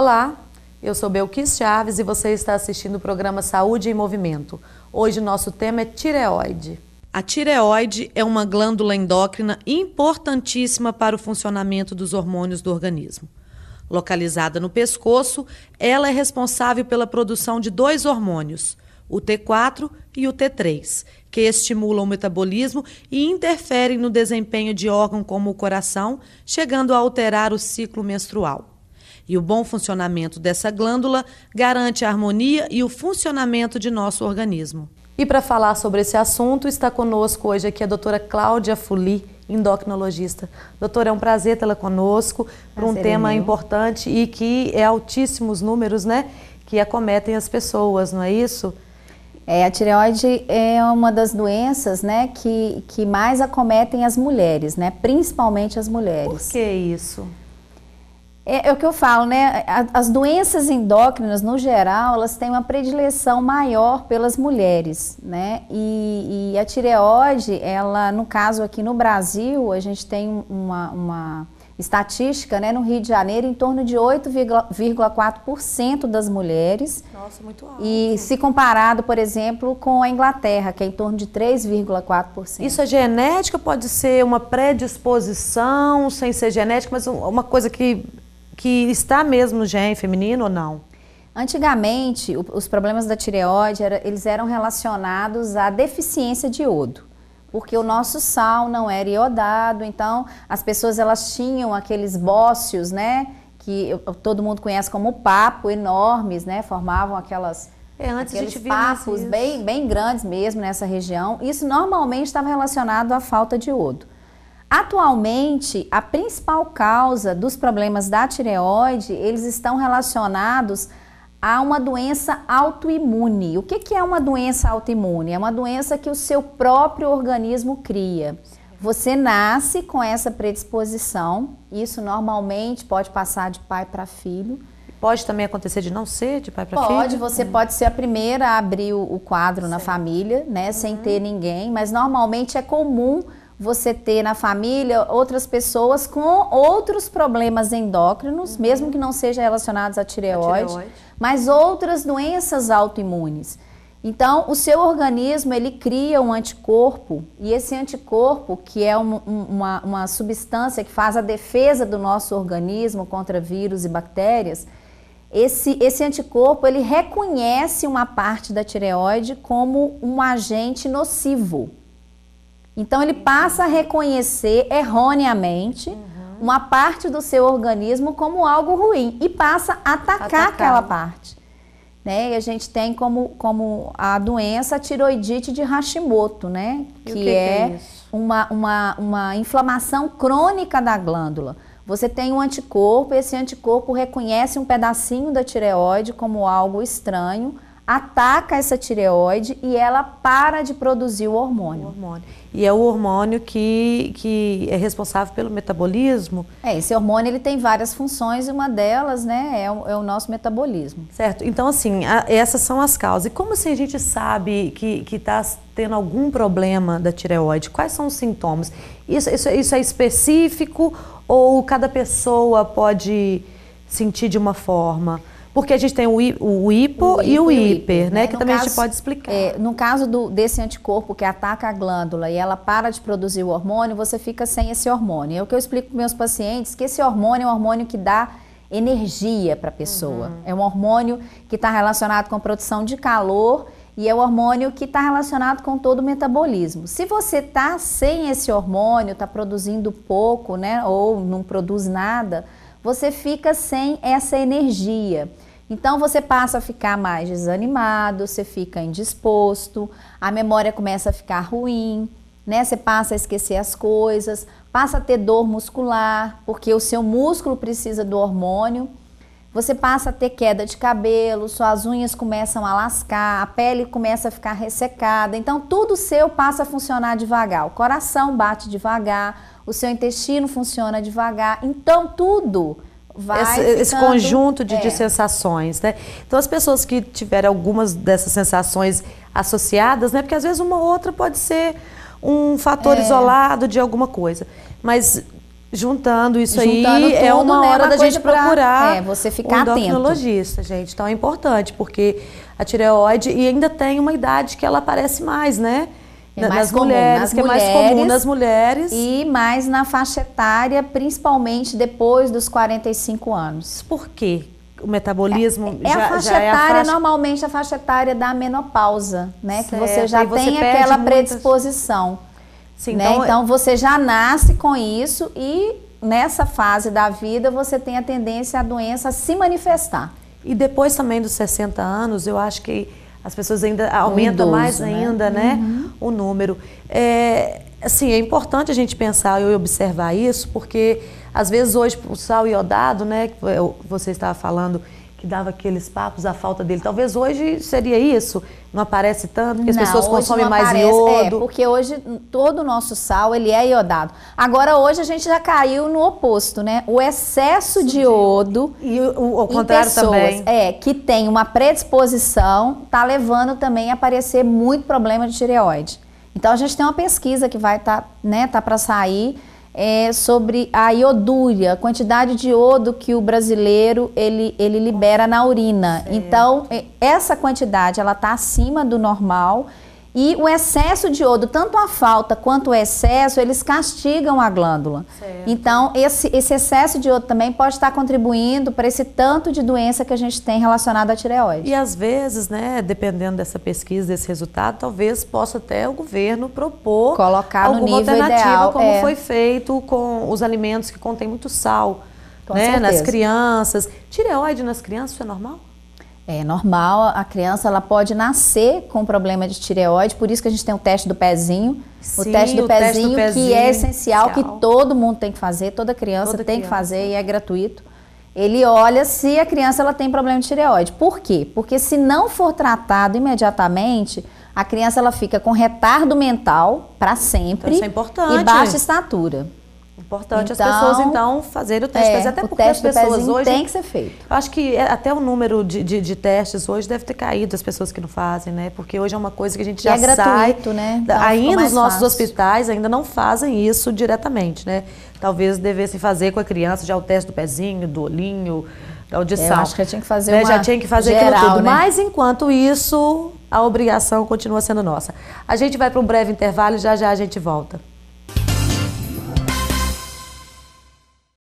Olá, eu sou Belquis Chaves e você está assistindo o programa Saúde em Movimento. Hoje nosso tema é tireoide. A tireoide é uma glândula endócrina importantíssima para o funcionamento dos hormônios do organismo. Localizada no pescoço, ela é responsável pela produção de dois hormônios, o T4 e o T3, que estimulam o metabolismo e interferem no desempenho de órgãos como o coração, chegando a alterar o ciclo menstrual. E o bom funcionamento dessa glândula garante a harmonia e o funcionamento de nosso organismo. E para falar sobre esse assunto, está conosco hoje aqui a doutora Cláudia Fuli, endocrinologista. Doutora, é um prazer tê-la conosco para um é tema é importante e que é altíssimos números, né? Que acometem as pessoas, não é isso? É, a tireoide é uma das doenças, né, que, que mais acometem as mulheres, né? Principalmente as mulheres. Por que isso? É, é, o que eu falo, né? As doenças endócrinas, no geral, elas têm uma predileção maior pelas mulheres, né? E, e a tireoide, ela, no caso aqui no Brasil, a gente tem uma, uma estatística, né? No Rio de Janeiro, em torno de 8,4% das mulheres. Nossa, muito alto. E se comparado, por exemplo, com a Inglaterra, que é em torno de 3,4%. Isso é genética? Pode ser uma predisposição, sem ser genética, mas uma coisa que que está mesmo no gene feminino ou não? Antigamente, o, os problemas da tireoide, era, eles eram relacionados à deficiência de iodo porque o nosso sal não era iodado, então as pessoas elas tinham aqueles bócios, né, que eu, todo mundo conhece como papo, enormes, né, formavam aquelas é, antes aqueles a gente papos bem, bem grandes mesmo nessa região. Isso normalmente estava relacionado à falta de iodo. Atualmente, a principal causa dos problemas da tireoide, eles estão relacionados a uma doença autoimune. O que, é uma doença autoimune? É uma doença que o seu próprio organismo cria. Você nasce com essa predisposição, isso normalmente pode passar de pai para filho. Pode também acontecer de não ser de pai para filho? Pode, você hum. pode ser a primeira a abrir o quadro Sim. na família, né, sem hum. ter ninguém, mas normalmente é comum você ter na família outras pessoas com outros problemas endócrinos, uhum. mesmo que não sejam relacionados à tireoide, tireoide, mas outras doenças autoimunes. Então, o seu organismo ele cria um anticorpo e esse anticorpo, que é um, uma, uma substância que faz a defesa do nosso organismo contra vírus e bactérias, esse, esse anticorpo ele reconhece uma parte da tireoide como um agente nocivo. Então ele passa a reconhecer erroneamente uhum. uma parte do seu organismo como algo ruim e passa a atacar, aquela parte. Né? E a gente tem como, como a doença a tiroidite de Hashimoto, né? Que, que, é, que é uma, uma, uma inflamação crônica da glândula. Você tem um anticorpo, esse anticorpo reconhece um pedacinho da tireoide como algo estranho, ataca essa tireoide e ela para de produzir o hormônio. O hormônio e é o hormônio que, que é responsável pelo metabolismo. É, esse hormônio ele tem várias funções e uma delas né, é, o, é o nosso metabolismo. Certo, então assim, a, essas são as causas. E como assim a gente sabe que está tendo algum problema da tireoide? Quais são os sintomas? Isso, isso, isso é específico ou cada pessoa pode sentir de uma forma? Porque a gente tem o, o hipo o e o hiper, né? né? Que no também caso, a gente pode explicar. É, no caso do, desse anticorpo que ataca a glândula e ela para de produzir o hormônio, você fica sem esse hormônio. É o que eu explico para meus pacientes, que esse hormônio é um hormônio que dá energia para a pessoa. Uhum. É um hormônio que está relacionado com a produção de calor e é o hormônio que está relacionado com todo o metabolismo. Se você está sem esse hormônio, está produzindo pouco, né, ou não produz nada, você fica sem essa energia. Então você passa a ficar mais desanimado, você fica indisposto, a memória começa a ficar ruim, né? Você passa a esquecer as coisas, passa a ter dor muscular, porque o seu músculo precisa do hormônio. Você passa a ter queda de cabelo, suas unhas começam a lascar, a pele começa a ficar ressecada. Então tudo seu passa a funcionar devagar. O coração bate devagar, o seu intestino funciona devagar. Então tudo vai esse, ficando, esse conjunto de, é. de, sensações, né? Então as pessoas que tiveram algumas dessas sensações associadas, né? Porque às vezes uma ou outra pode ser um fator é. isolado de alguma coisa, mas juntando isso juntando aí é tudo, é uma né, hora uma da gente pra, procurar é, você ficar um endocrinologista, gente. Então é importante porque a tireoide e ainda tem uma idade que ela aparece mais, né? É mais nas comum, mulheres, nas que mulheres, é mais comum nas mulheres. E mais na faixa etária, principalmente depois dos 45 anos. Por quê? O metabolismo é, é já, a faixa já etária, é a faixa... normalmente a faixa etária da menopausa, né? Certo. Que você já você tem aquela muitas... predisposição. Sim, né? então... É- então você já nasce com isso e nessa fase da vida você tem a tendência à doença se manifestar. E depois também dos 60 anos, eu acho que as pessoas ainda aumentam mais né? ainda, né? Uhum. O número. É, assim, é importante a gente pensar e observar isso, porque às vezes hoje o sal iodado, né? Que você estava falando, que dava aqueles papos, a falta dele. Talvez hoje seria isso, não aparece tanto, porque não, as pessoas consomem mais é, iodo. É, porque hoje todo o nosso sal, ele é iodado. Agora, hoje a gente já caiu no oposto, né? O excesso de iodo... E o, o contrário pessoas, também. É, que tem uma predisposição, tá levando também a aparecer muito problema de tireoide. Então, a gente tem uma pesquisa que vai estar, tá, né, tá para sair é, sobre a iodúria, a quantidade de iodo que o brasileiro ele, ele libera na urina. Certo. Então, é, essa quantidade ela está acima do normal e o excesso de iodo, tanto a falta quanto o excesso, eles castigam a glândula. Certo. Então, esse, esse excesso de iodo também pode estar contribuindo para esse tanto de doença que a gente tem relacionada à tireoide. E às vezes, né, dependendo dessa pesquisa, desse resultado, talvez possa até o governo propor colocar alguma no nível alternativa, ideal, como é. foi feito com os alimentos que contêm muito sal. Né, nas crianças. Tireoide nas crianças, isso é normal? é normal, a criança ela pode nascer com problema de tireoide, por isso que a gente tem o teste do pezinho. Sim, o, teste do, o pezinho, teste do pezinho, que é essencial, que todo mundo tem que fazer, toda criança toda tem criança. que fazer e é gratuito. Ele olha se a criança ela tem problema de tireoide. Por quê? Porque se não for tratado imediatamente, a criança ela fica com retardo mental para sempre então, isso é importante. e baixa estatura. Importante então, as pessoas, então, então fazerem o teste. É, até porque as pessoas hoje. tem que ser feito. Acho que é, até o número de, de, de, testes hoje deve ter caído as pessoas que não fazem, né? Porque hoje é uma coisa que a gente já sabe. é gratuito, sai, né? Então, ainda os nossos fácil. hospitais ainda não fazem isso diretamente, né? Talvez devessem fazer com a criança já o teste do pezinho, do olhinho, da audição. É, eu acho que já tinha que fazer né? Já tinha que fazer geral, aquilo tudo. Né? Mas enquanto isso, a obrigação continua sendo nossa. A gente vai para um breve intervalo e já já a gente volta.